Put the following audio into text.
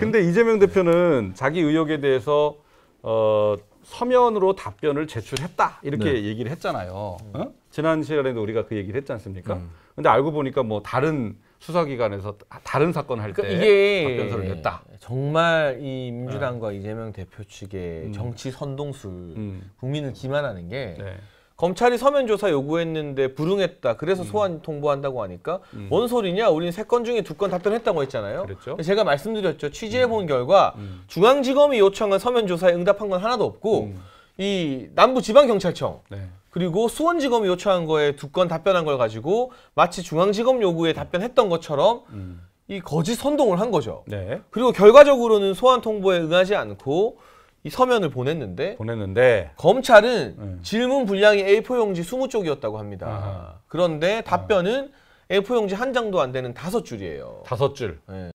근데 이재명 네. 대표는 자기 의혹에 대해서 어, 서면으로 답변을 제출했다 이렇게 네. 얘기를 했잖아요. 음. 어? 지난 시간에도 우리가 그 얘기를 했지 않습니까? 음. 근데 알고 보니까 뭐 다른 수사기관에서 다른 사건 할때 그러니까 이게 답변서를 냈다. 정말 이 민주당과 네. 이재명 대표 측의 음. 정치 선동술 음. 국민을 기만하는 게. 네. 검찰이 서면 조사 요구했는데 불응했다. 그래서 음. 소환 통보한다고 하니까 음. 뭔 소리냐? 우리는 세건 중에 두 건 답변했다고 했잖아요. 그랬죠? 제가 말씀드렸죠. 취재해 본 음. 결과 음. 중앙지검이 요청한 서면 조사에 응답한 건 하나도 없고 음. 이 남부지방경찰청 네. 그리고 수원지검이 요청한 거에 두 건 답변한 걸 가지고 마치 중앙지검 요구에 답변했던 것처럼 음. 이 거짓 선동을 한 거죠. 네. 그리고 결과적으로는 소환 통보에 응하지 않고 이 서면을 보냈는데 보냈는데 검찰은 네. 질문 분량이 A4용지 20쪽이었다고 합니다. 아하. 그런데 답변은 아. A4용지 한 장도 안 되는 다섯 줄이에요. 다섯 줄. 네.